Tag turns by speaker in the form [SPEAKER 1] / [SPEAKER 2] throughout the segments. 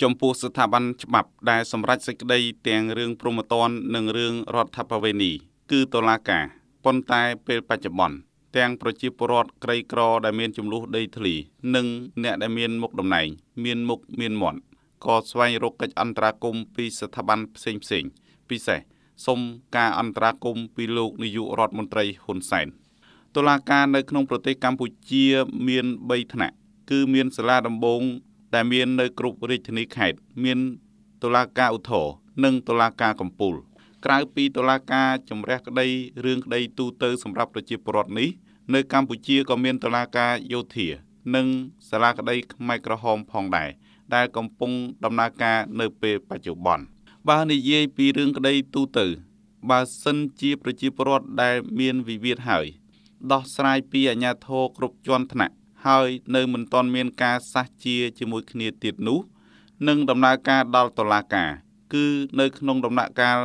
[SPEAKER 1] ចំពោះស្ថាប័នច្បាប់ដែលសម្រេចសេចក្តីទាំងរឿងព្រហ្មទណ្ឌនិងរឿងរដ្ឋបវេនីគឺតុលាការប៉ុន្តែ ពេលបច្ចុប្បន្នទាំងប្រជាពលរដ្ឋក្រីក្រ ដែលមានចំនួនដីធ្លី និងអ្នកដែលមានមុខតំណែង មានមុខមានមាត់ក៏ស្វែងរកកិច្ចអន្តរាគមន៍ពីស្ថាប័នផ្សេងផ្សេងពិសេសសុំការអន្តរាគមន៍ពីលោកនាយករដ្ឋមន្ត្រីហ៊ុនសែនតុលាការនៅក្នុងប្រទេសកម្ពុជាមាន3ថ្នាក់គឺមានសាលាដំបងដែលមាននៅគ្រប់រាជធានីខេត្តមានតុលាការឧទ្ធរនិងតុលាការកំពូលក្រៅពីតុលាការជំរះក្តីរឿងក្តីទូទៅសម្រាប់ប្រជាពលរដ្ឋនេះ នៅកម្ពុជាក៏មានតុលាការយោធា និងសាលាក្តីខ្មែរក្រហមផងដែរដែលកំពុងដំណើរការនៅពេលបច្ចុប្បន្នបើនិយាយពីរឿងក្តីទូទៅបើសិនជាប្រជាពលរដ្ឋដែល មានវិវាទហើយ ដោះស្រាយពីអាជ្ញាធរគ្រប់ជាន់ថ្នាក់ហើយនៅមិនទាន់មានការសះជាជាមួយគ្នាទៀតនោះនឹងដំណើរការដល់តុលាការគឺនៅ ក្នុងដំណាក់កាល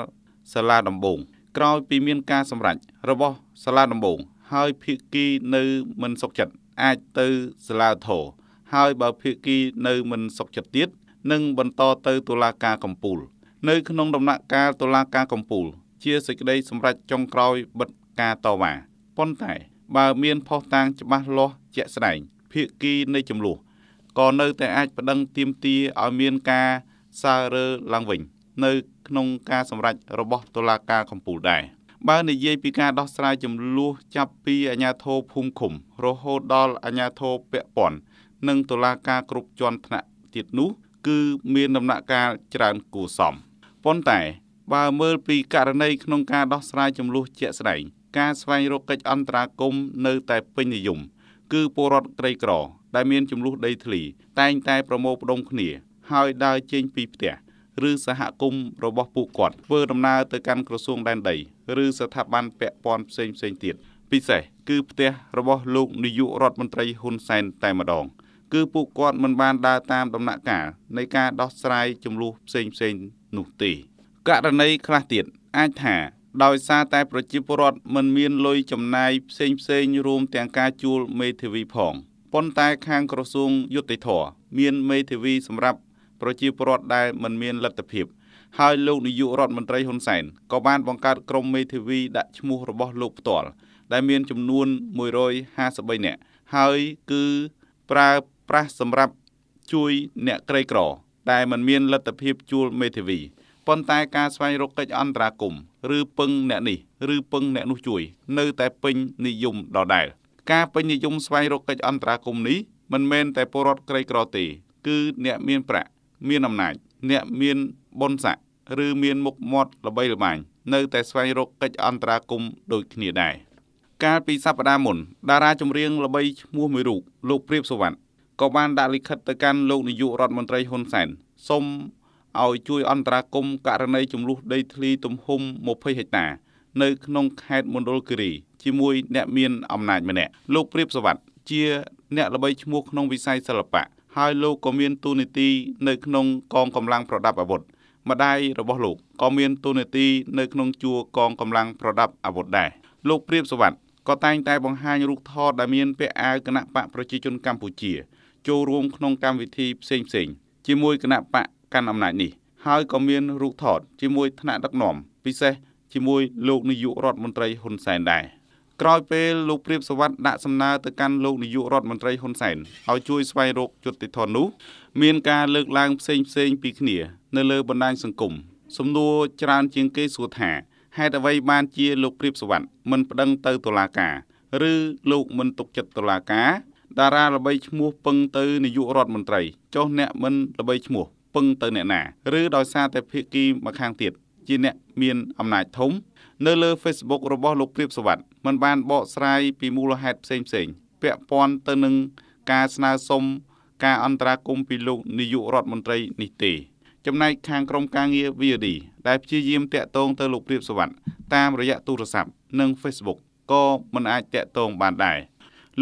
[SPEAKER 1] សាលាដំបងក្រោយពីមានការសម្រេចរបស់សាលាដំបងហើយភាគីនៅមិនសុខចិត្តអាចទៅសាលាធរហើយបើភាគីនៅមិនសុខចិត្តទៀតនឹងបន្តទៅតុលាការកំពូល នៅក្នុងដំណាក់កាលតុលាការកំពូល ជាសេចក្តី សម្រេចចុងក្រោយបិទការតវ៉ាប៉ុន្តែបើមានផុសតាងច្បាស់លាស់ជាក់ស្ដែងភាគីនៃចំនួនក៏នៅតែអាចប្តឹងទាមទារឲ្យមានការសើរើឡើងវិញ នៅក្នុងការសម្រេចរបស់តុលាការកំពូលដែរបើនិយាយពីការដោះស្រាយចំនួនចាប់ពីអាជ្ញាធរភូមិឃុំរហូតដល់អាជ្ញាធរពាក់ព័ន្ធនិងតុលាការគ្រប់ជាន់ថ្នាក់ទៀតនោះគឺមានដំណាក់កាលច្រើនគួរសមប៉ុន្តែបើមើលពីករណីក្នុងការដោះស្រាយចំនួនជាក់ស្ដែងការស្វែងរកកិច្ចអន្តរាគមន៍នៅតែពេញនិយមគឺពលរដ្ឋក្រីក្រដែលមានចំនួនដីធ្លី តែងតែប្រមូលផ្ដុំគ្នាហើយដើរចេញពីផ្ទះឬសហគមន៍របស់ពួកគាត់ធ្វើដំណើរទៅកាន់ក្រសួងដែនដី ឬស្ថាប័នពាក់ព័ន្ធផ្សេងផ្សេងទៀតពិសេសគឺផ្ទះ របស់លោកនាយករដ្ឋមន្ត្រីហ៊ុនសែនតែម្ដង គឺពួកគាត់មិនបានដើរតាមដំណាក់កាលនៃការដោះស្រាយចំនួនផ្សេងផ្សេងនោះទេករណីខ្លះទៀតអាចថាដោយសារតែប្រជាពលរដ្ឋមិនមានលុយចំណាយផ្សេងផ្សេងរួមទាំងការជួលមេធាវីផងប៉ុន្តែខាងក្រសួងយុតិធម៌មានមេធាវីសម្រាប់ប្រជាពលរដ្ឋដែលមិនមានលទ្ធភាព ហើយលោកនាយករដ្ឋមន្ត្រីហ៊ុនសែនក៏បានបង្កើតក្រុមមេធាវីដាក់ឈ្មោះរបស់លោកផ្ទាល់ដែលមានចំនួន153នាក់ហើយគឺប្រើប្រាស់សម្រាប់ជួយអ្នកក្រីក្រដែលមិនមានលទ្ធភាពជួលមេធាវី។ប៉ុន្តែការស្វែងរកកិច្ចអន្តរាគមន៍ឬពឹងអ្នកនេះឬពឹងអ្នកនោះជួយ នៅតែពេញនិយមដដែលការពេញនិយមស្វែងរកកិច្ចអន្តរាគមន៍នេះមិនមែនតែពលរដ្ឋក្រីក្រទេ គឺអ្នកមានប្រាក់មានអំណាចអ្នកមានបុណ្យស័ក្តិឬមានមុខមាត់ល្បីល្បាញនៅតែស្វែងរកកិច្ចអន្តរាគមន៍ដូចគ្នាដែរកាលពីសប្តាហ៍មុនតារាចម្រៀងល្បីឈ្មោះមួយរូបលោកព្រាបសវណ្ណក៏បានដាក់លិខិតទៅកាន់លោកនាយករដ្ឋមន្ត្រីហ៊ុនសែនសូមឲ្យជួយអន្តរាគមករណីចំនួនដីធ្លីទំហំ20ហិកតា នៅក្នុងខេត្តមណ្ឌលគិរីជាមួយអ្នកមានអំណាចម្នាក់លោកព្រាបសវັດជាអ្នកល្បីឈ្មោះក្នុងវិស័យសិល្បៈហើយលោកក៏មានទូនាទីនៅក្នុងកងកម្លាំងប្រដាប់អាវុធម្ដាយរបស់លោកក៏មានទូនាទីនៅក្នុងជួរកងកម្លាំងប្រដាប់អាវុធដែរលោកព្រាបសវັດក៏តែងតែបង្ហាញរូបថតដែលមានពាក់អាវគណៈបកប្រជាជនកម្ពុជាចូលរួមក្នុងកម្មវិធីផ្សេងៗជាមួយគណៈបកកាន់អំណាចនេះហើយក៏មានរូបថតជាមួយថ្នាក់ដឹកនាំ ពិសេសជាមួយលោកនាយករដ្ឋមន្ត្រីហ៊ុនសែនដែរក្រោយពេលលោកព្រាបសវត្ថដាក់សំណើទៅកាន់លោកនាយករដ្ឋមន្ត្រីហ៊ុនសែនឲ្យជួយស្វែងរកយុត្តិធម៌នោះ មានការលើកឡើងផ្សេងផ្សេងពីគ្នា នៅលើបណ្ដាញសង្គមសំណួរច្រើនជាងគេសួរថាហេតុអ្វីបានជាលោកព្រាបសវត្ថមិនប្តឹងទៅតុលាការ ឬលោកមិនទុកចិត្តតុលាការតារាល្បីឈ្មោះពឹងទៅនាយករដ្ឋមន្ត្រីចុះអ្នកមិនល្បីឈ្មោះពឹងទៅអ្នកណាឬដោយសារតែភាគីម្ខាងទៀតជាអ្នក មានអំណាចធំនៅលើ Facebook របស់លោកព្រាបសវត្ថមិនបានបកស្រាយពីមូលហេតុផ្សេងផ្សេងពាក់ព័ន្ធទៅនឹងការស្នើសុំការអន្តរាគមពីលោកនាយករដ្ឋមន្ត្រី នេះទេចំណែកខាងក្រមការងារ VOD ដែលព្យាយាមតាក់ទងទៅលោកព្រាបសវត្ថតាមរយៈទូរស័ព្ទនិង Facebook ក៏មិនអាចតាក់ទងបានដែរ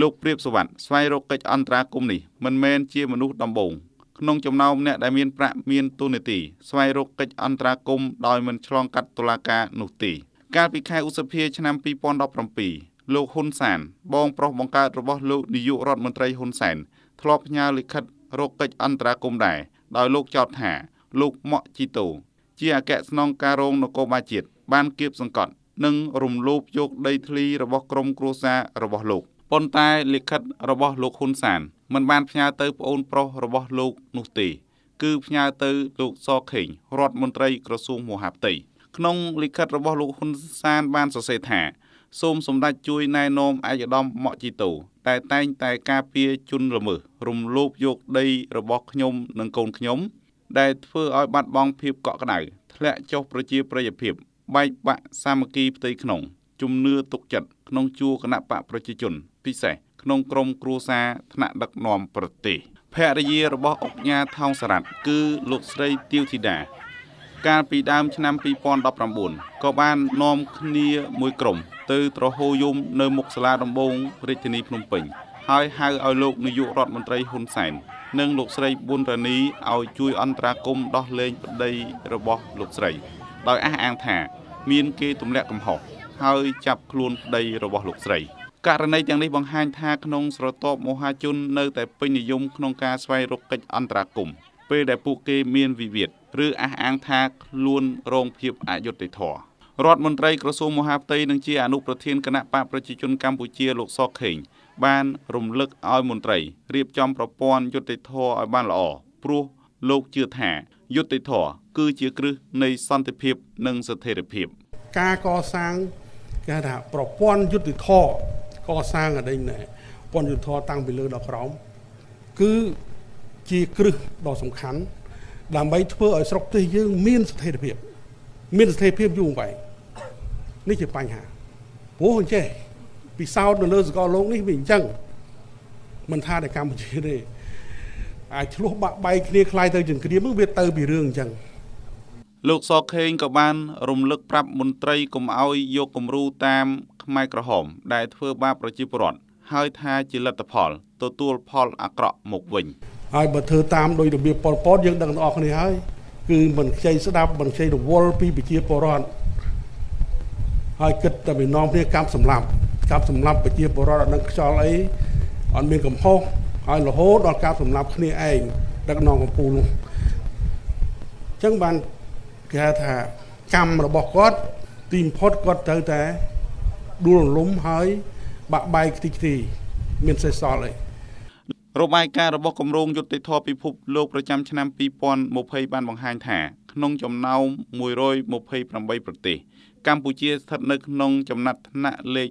[SPEAKER 1] លោកព្រាបសវត្ថស្វែងរកកិច្ចអន្តរាគមនេះមិនមែនជាមនុស្សដំបូងក្នុងចំណោមអ្នកដែលមានប្រាក់មានទូនីតិស្វែងរកកិច្ចអន្តរាគមន៍ដោយមិនឆ្លងកាត់តុលាការនោះទេកាលពីខែឧសភាឆ្នាំ2017លោកហ៊ុនសានបងប្រុសបង្កើតរបស់លោកនាយករដ្ឋមន្ត្រីហ៊ុនសែនធ្លាប់ផ្ញើលិខិតរកកិច្ចអន្តរាគមន៍ដែរដោយលោកចោទថា លោកម៉ក់ជីតូជាអគ្គស្នងការរងនគរបាលជាតិបានគៀបសង្កត់និងរំលោភយកដីធ្លីរបស់ក្រុមគ្រួសាររបស់លោកប៉ុន្តែលិខិតរបស់លោកហ៊ុនសានមិនបានផ្ញើទៅប្អូនប្រុសរបស់ លោក នោះទេគឺផ្ញើទៅលោកសខេង រដ្ឋមន្ត្រីក្រសួងមហាផ្ទៃក្នុងលិខិតរបស់លោកហ៊ុនសានបានសរសេរថា សូមសម្ដេចជួយណែនាំឯកឧត្តមម៉ាក់ជីតូតែតែងតែការពារជនល្មើសរំលោភយកដីរបស់ខ្ញុំ និងកូនខ្ញុំ ដែល ធ្វើឲ្យបាត់បង់ភាពកក់ក្ដៅធ្លាក់ចុះប្រជាប្រិយភាពបែកបាក់សាមគ្គីផ្ទៃក្នុង ជំនឿទុកចិត្តក្នុងជួរគណៈបកប្រជាជនពិសេសក្នុងក្រមគ្រួសារថ្នាក់ដឹកនាំប្រទេសភរិយារបស់អង្គញាថោងសារ៉ាត់គឺលោកស្រីទៀវធីតាកាលពីដើមឆ្នាំ2019ក៏បាននាំគ្នាមួយក្រុមទៅត្រហោយមនៅមុខសាលាដំបងរាជធានីភ្នំពេញ ហើយហៅឲ្យលោកនាយករដ្ឋមន្ត្រីហ៊ុនសែននិងលោកស្រីប៊ុនរនីឲ្យជួយ អន្តរាគមដោះលែងប្តីរបស់លោកស្រីដោយអះអាងថាមានគេទម្លាក់កំហុសហើយចាប់ខ្លួនប្តីរបស់លោកស្រី។ករណីទាំងនេះបង្ហាញថាក្នុងស្រទាប់មហាជននៅតែពេញនិយមក្នុងការស្វែងរកកិច្ចអន្តរាគមន៍ពេលដែលពួកគេមានវិវាទឬអះអាងថាខ្លួនរងភាពអយុត្តិធម៌រដ្ឋមន្ត្រីក្រសួងមហាផ្ទៃនិងជាអនុប្រធានគណៈបកប្រជាជនកម្ពុជាលោកសខេង បានរំលឹកឲ្យមន្ត្រីរៀបចំប្រព័ន្ធយុត្តិធម៌ឲ្យបានល្អព្រោះលោកជឿថាយុត្តិធម៌គឺជាគ្រឹះនៃសន្តិភាពនិងស្ថិរភាព
[SPEAKER 2] ការកសាងគេថាប្រព័ន្ធយុត្តិធម៌កសាងអដិញណែពន្ធយុធតាំងពីលើដល់ក្រោមគឺជាគ្រឹះដ៏សំខាន់ ដើម្បីធ្វើឲ្យស្រុកទេសយើង មាន ស្ថិរភាពមានស្ថិរភាពយូរអង្វែងនេះជាបញ្ហាព្រោះអញ្ចេះពិសោធន៍នៅលើសកលលោកនេះវាអញ្ចឹងមិនថាតែកម្ពុជាទេអាចឆ្លោះបាក់បែកគ្នាคล้ายទៅជាគ្រាមវាទៅពីរឿងអញ្ចឹង
[SPEAKER 1] លោកសខេងក៏បានរំលឹកប្រាប់មន្ត្រីកុំឲ្យយកគំរូតាមខ្មែរក្រហម ដែលធ្វើបាបប្រជាពលរដ្ឋហើយថាជាលទ្ធផល ទទួលផលអាក្រក់មកវិញ
[SPEAKER 2] ហើយបើធ្វើតាមដោយរបៀបប៉ុលពតយើងដឹងទាំងអស់គ្នាហើយគឺមិនខ្ចីស្ដាប់មិនខ្ចីរវល់ពីប្រជាពលរដ្ឋហើយគិតតែវានាំគ្នាកម្មសម្លាប់កម្មសម្លាប់ប្រជាពលរដ្ឋអត់ដឹងខ្យល់អីអត់មានកំហុសហើយរហូតដល់ការសម្លាប់គ្នាឯងដឹកនាំកម្ពុជានោះអញ្ចឹងបានគេហៅថាកម្មរបស់គាត់ទីបំផុតគាត់ត្រូវតែដួលរលំហើយ បាក់បែកខ្ទេចខ្ទីមានសេះសល់អី
[SPEAKER 1] របាយការណ៍របស់គម្រោងយុតិធម៌ពិភពលោកប្រចាំឆ្នាំ2020បានបង្ហាញថា ក្នុងចំណោម128ប្រទេសកម្ពុជាស្ថិតនៅក្នុងចំណាត់ថ្នាក់លេខ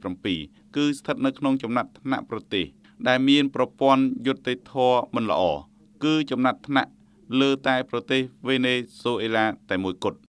[SPEAKER 1] 127គឺស្ថិតនៅក្នុងចំណាត់ថ្នាក់ប្រទេសដែលមានប្រព័ន្ធយុតិធម៌មិនល្អគឺ ចំណាត់ថ្នាក់ lơ tai prote Venezuela tại mỗi cột